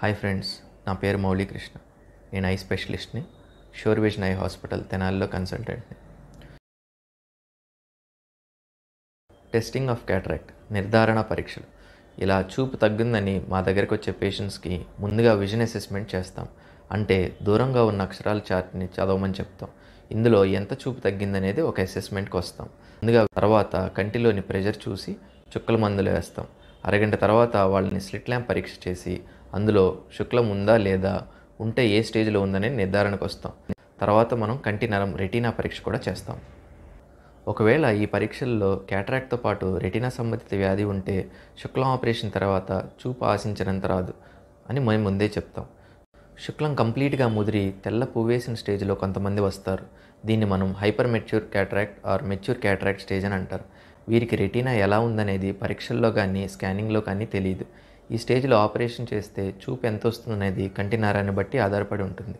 hi friends నా పేరు మౌళీకృష్ణ నేను ఐ స్పెషలిస్ట్ని షోర్ విజన్ ఐ హాస్పిటల్ తెనాలిలో కన్సల్టెంట్ని టెస్టింగ్ ఆఫ్ క్యాటరాక్ట్ నిర్ధారణ పరీక్షలు ఇలా చూపు తగ్గిందని మా దగ్గరకు వచ్చే పేషెంట్స్కి ముందుగా విజన్ అసెస్మెంట్ చేస్తాం అంటే దూరంగా ఉన్న అక్షరాల చార్ట్ని చదవమని చెప్తాం ఇందులో ఎంత చూపు తగ్గిందనేది ఒక అసెస్మెంట్కి వస్తాం ముందుగా తర్వాత కంటిలోని ప్రెజర్ చూసి చుక్కల మందులు వేస్తాం అరగంట తర్వాత వాళ్ళని స్లిట్ ల్యాంప్ పరీక్ష చేసి అందులో శుక్లం ఉందా లేదా ఉంటే ఏ స్టేజ్లో ఉందనే నిర్ధారణకు వస్తాం తర్వాత మనం కంటి నరం రెటీనా పరీక్ష కూడా చేస్తాం ఒకవేళ ఈ పరీక్షల్లో క్యాటరాక్ట్తో పాటు రెటీనా సంబంధిత వ్యాధి ఉంటే శుక్లం ఆపరేషన్ తర్వాత చూపు ఆశించినంత రాదు అని మేము ముందే చెప్తాం శుక్లం కంప్లీట్గా ముదిరి తెల్ల పువ్వేసిన స్టేజ్లో కొంతమంది వస్తారు దీన్ని మనం hyper mature cataract or mature cataract stage అని అంటారు వీరికి రెటీనా ఎలా ఉందనేది పరీక్షల్లో కానీ స్కానింగ్లో కానీ తెలియదు ఈ స్టేజ్లో ఆపరేషన్ చేస్తే చూపు ఎంత వస్తుందనేది కంటి నారాన్ని బట్టి ఆధారపడి ఉంటుంది